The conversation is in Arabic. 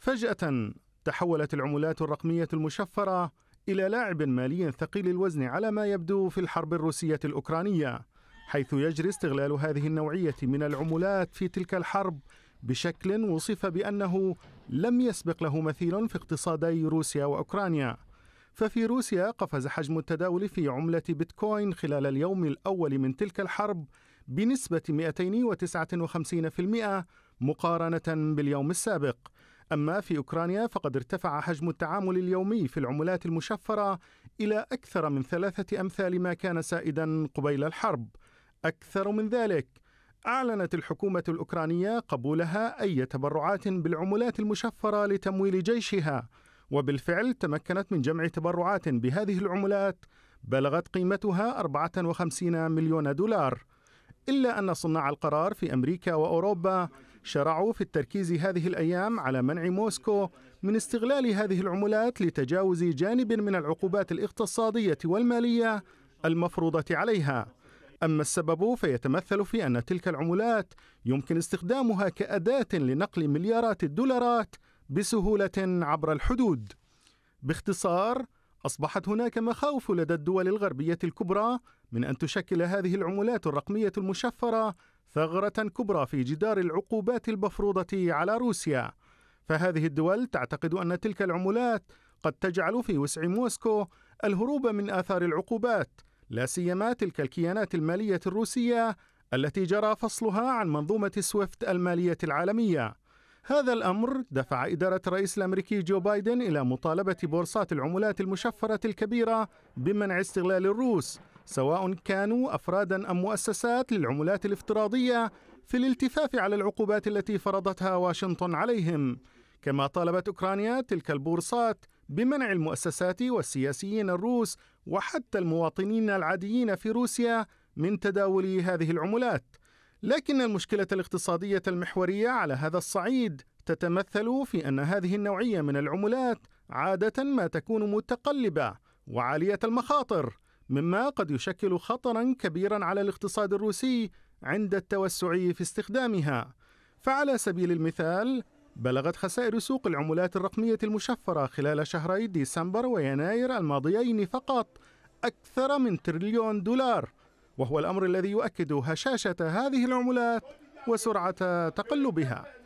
فجأة تحولت العملات الرقمية المشفرة إلى لاعب مالي ثقيل الوزن على ما يبدو في الحرب الروسية الأوكرانية حيث يجري استغلال هذه النوعية من العملات في تلك الحرب بشكل وصف بأنه لم يسبق له مثيل في اقتصادي روسيا وأوكرانيا ففي روسيا قفز حجم التداول في عملة بيتكوين خلال اليوم الأول من تلك الحرب بنسبة 259% مقارنة باليوم السابق أما في أوكرانيا فقد ارتفع حجم التعامل اليومي في العملات المشفرة إلى أكثر من ثلاثة أمثال ما كان سائدا قبيل الحرب أكثر من ذلك أعلنت الحكومة الأوكرانية قبولها أي تبرعات بالعملات المشفرة لتمويل جيشها وبالفعل تمكنت من جمع تبرعات بهذه العملات بلغت قيمتها 54 مليون دولار إلا أن صناع القرار في أمريكا وأوروبا شرعوا في التركيز هذه الأيام على منع موسكو من استغلال هذه العملات لتجاوز جانب من العقوبات الاقتصادية والمالية المفروضة عليها أما السبب فيتمثل في أن تلك العملات يمكن استخدامها كأداة لنقل مليارات الدولارات بسهولة عبر الحدود باختصار أصبحت هناك مخاوف لدى الدول الغربية الكبرى من أن تشكل هذه العملات الرقمية المشفرة ثغرة كبرى في جدار العقوبات المفروضة على روسيا، فهذه الدول تعتقد أن تلك العملات قد تجعل في وسع موسكو الهروب من آثار العقوبات، لا سيما تلك الكيانات المالية الروسية التي جرى فصلها عن منظومة سويفت المالية العالمية. هذا الأمر دفع إدارة الرئيس الأمريكي جو بايدن إلى مطالبة بورصات العملات المشفرة الكبيرة بمنع استغلال الروس سواء كانوا أفرادا أم مؤسسات للعملات الافتراضية في الالتفاف على العقوبات التي فرضتها واشنطن عليهم كما طالبت أوكرانيا تلك البورصات بمنع المؤسسات والسياسيين الروس وحتى المواطنين العاديين في روسيا من تداول هذه العملات لكن المشكلة الاقتصادية المحورية على هذا الصعيد تتمثل في أن هذه النوعية من العملات عادة ما تكون متقلبة وعالية المخاطر، مما قد يشكل خطرا كبيرا على الاقتصاد الروسي عند التوسع في استخدامها. فعلى سبيل المثال، بلغت خسائر سوق العملات الرقمية المشفرة خلال شهري ديسمبر ويناير الماضيين فقط أكثر من تريليون دولار، وهو الأمر الذي يؤكد هشاشة هذه العملات وسرعة تقلبها